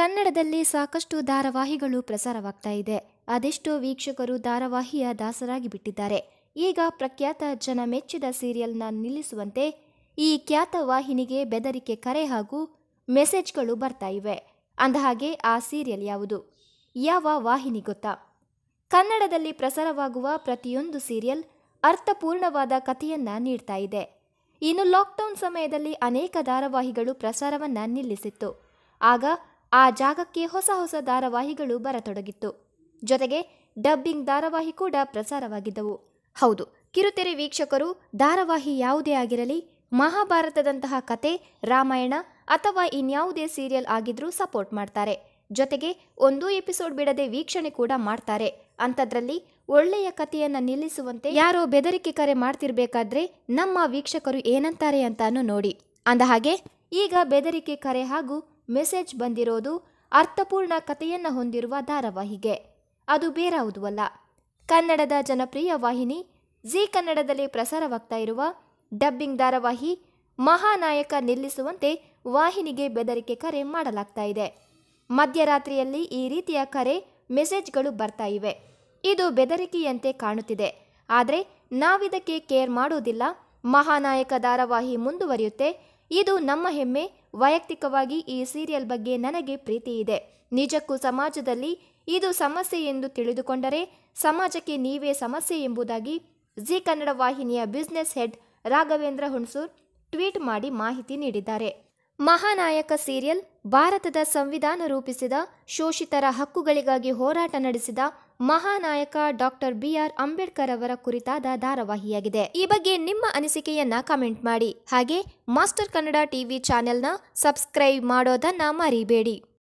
ಕನ್ನಡದಲ್ಲಿ ಸಾಕಷ್ಟು ಧಾರಾವಾಹಿಗಳು ಪ್ರಸಾರವಾಗ್ತಾ ಇದೆ ಅದೆಷ್ಟೋ ವೀಕ್ಷಕರು ಧಾರಾವಾಹಿಯ ದಾಸರಾಗಿ ಬಿಟ್ಟಿದ್ದಾರೆ ಈಗ ಪ್ರಖ್ಯಾತ ಜನ ಮೆಚ್ಚಿದ ಸೀರಿಯಲ್ನ ನಿಲ್ಲಿಸುವಂತೆ ಈ ಖ್ಯಾತ ವಾಹಿನಿಗೆ ಬೆದರಿಕೆ ಕರೆ ಹಾಗೂ ಮೆಸೇಜ್ಗಳು ಬರ್ತಾ ಇವೆ ಅಂದಹಾಗೆ ಆ ಸೀರಿಯಲ್ ಯಾವುದು ಯಾವ ವಾಹಿನಿ ಗೊತ್ತಾ ಕನ್ನಡದಲ್ಲಿ ಪ್ರಸಾರವಾಗುವ ಪ್ರತಿಯೊಂದು ಸೀರಿಯಲ್ ಅರ್ಥಪೂರ್ಣವಾದ ಕಥೆಯನ್ನ ನೀಡ್ತಾ ಇದೆ ಇನ್ನು ಲಾಕ್ಡೌನ್ ಸಮಯದಲ್ಲಿ ಅನೇಕ ಧಾರಾವಾಹಿಗಳು ಪ್ರಸಾರವನ್ನ ನಿಲ್ಲಿಸಿತ್ತು ಆಗ ಆ ಜಾಗಕ್ಕೆ ಹೊಸ ಹೊಸ ಧಾರಾವಾಹಿಗಳು ಬರತೊಡಗಿತ್ತು ಜೊತೆಗೆ ಡಬ್ಬಿಂಗ್ ಧಾರಾವಾಹಿ ಕೂಡ ಪ್ರಸಾರವಾಗಿದ್ದವು ಹೌದು ಕಿರುತೆರೆ ವೀಕ್ಷಕರು ಧಾರಾವಾಹಿ ಯಾವುದೇ ಆಗಿರಲಿ ಮಹಾಭಾರತದಂತಹ ಕತೆ ರಾಮಾಯಣ ಅಥವಾ ಇನ್ಯಾವುದೇ ಸೀರಿಯಲ್ ಆಗಿದ್ರೂ ಸಪೋರ್ಟ್ ಮಾಡ್ತಾರೆ ಜೊತೆಗೆ ಒಂದೂ ಎಪಿಸೋಡ್ ಬಿಡದೆ ವೀಕ್ಷಣೆ ಕೂಡ ಮಾಡ್ತಾರೆ ಅಂಥದ್ರಲ್ಲಿ ಒಳ್ಳೆಯ ಕಥೆಯನ್ನ ನಿಲ್ಲಿಸುವಂತೆ ಯಾರೋ ಬೆದರಿಕೆ ಕರೆ ಮಾಡ್ತಿರ್ಬೇಕಾದ್ರೆ ನಮ್ಮ ವೀಕ್ಷಕರು ಏನಂತಾರೆ ಅಂತಾನು ನೋಡಿ ಅಂದಹಾಗೆ ಈಗ ಬೆದರಿಕೆ ಕರೆ ಹಾಗೂ ಮೆಸೇಜ್ ಬಂದಿರೋದು ಅರ್ಥಪೂರ್ಣ ಕಥೆಯನ್ನು ಹೊಂದಿರುವ ಧಾರಾವಾಹಿಗೆ ಅದು ಬೇರಾವುದೂ ಅಲ್ಲ ಕನ್ನಡದ ಜನಪ್ರಿಯ ವಾಹಿನಿ ಜೀ ಕನ್ನಡದಲ್ಲಿ ಪ್ರಸಾರವಾಗ್ತಾ ಇರುವ ಡಬ್ಬಿಂಗ್ ಧಾರಾವಾಹಿ ಮಹಾನಾಯಕ ನಿಲ್ಲಿಸುವಂತೆ ವಾಹಿನಿಗೆ ಬೆದರಿಕೆ ಕರೆ ಮಾಡಲಾಗ್ತಾ ಇದೆ ಮಧ್ಯರಾತ್ರಿಯಲ್ಲಿ ಈ ರೀತಿಯ ಕರೆ ಮೆಸೇಜ್ಗಳು ಬರ್ತಾ ಇವೆ ಇದು ಬೆದರಿಕೆಯಂತೆ ಕಾಣುತ್ತಿದೆ ಆದರೆ ನಾವಿದಕ್ಕೆ ಕೇರ್ ಮಾಡೋದಿಲ್ಲ ಮಹಾನಾಯಕ ಧಾರಾವಾಹಿ ಮುಂದುವರಿಯುತ್ತೆ ಇದು ನಮ್ಮ ಹೆಮ್ಮೆ ವೈಯಕ್ತಿಕವಾಗಿ ಈ ಸೀರಿಯಲ್ ಬಗ್ಗೆ ನನಗೆ ಪ್ರೀತಿ ಇದೆ ನಿಜಕ್ಕೂ ಸಮಾಜದಲ್ಲಿ ಇದು ಸಮಸ್ಯೆ ಎಂದು ತಿಳಿದುಕೊಂಡರೆ ಸಮಾಜಕ್ಕೆ ನೀವೇ ಸಮಸ್ಯೆ ಎಂಬುದಾಗಿ ಜಿ ಕನ್ನಡ ವಾಹಿನಿಯ business head Raghavendra Hunsur tweet ಮಾಡಿ ಮಾಹಿತಿ ನೀಡಿದ್ದಾರೆ ಮಹಾನಾಯಕ ಸೀರಿಯಲ್ ಭಾರತದ ಸಂವಿಧಾನ ರೂಪಿಸಿದ ಶೋಷಿತರ ಹಕ್ಕುಗಳಿಗಾಗಿ ಹೋರಾಟ ನಡೆಸಿದ ಮಹಾನಾಯಕ ಡಾಕ್ಟರ್ ಬಿಆರ್ ಅಂಬೇಡ್ಕರ್ ಅವರ ಕುರಿತಾದ ಧಾರಾವಾಹಿಯಾಗಿದೆ ಈ ಬಗ್ಗೆ ನಿಮ್ಮ ಅನಿಸಿಕೆಯನ್ನ ಕಮೆಂಟ್ ಮಾಡಿ ಹಾಗೆ ಮಾಸ್ಟರ್ ಕನ್ನಡ ಟಿವಿ ಚಾನೆಲ್ನ ಸಬ್ಸ್ಕ್ರೈಬ್ ಮಾಡೋದನ್ನ ಮರಿಬೇಡಿ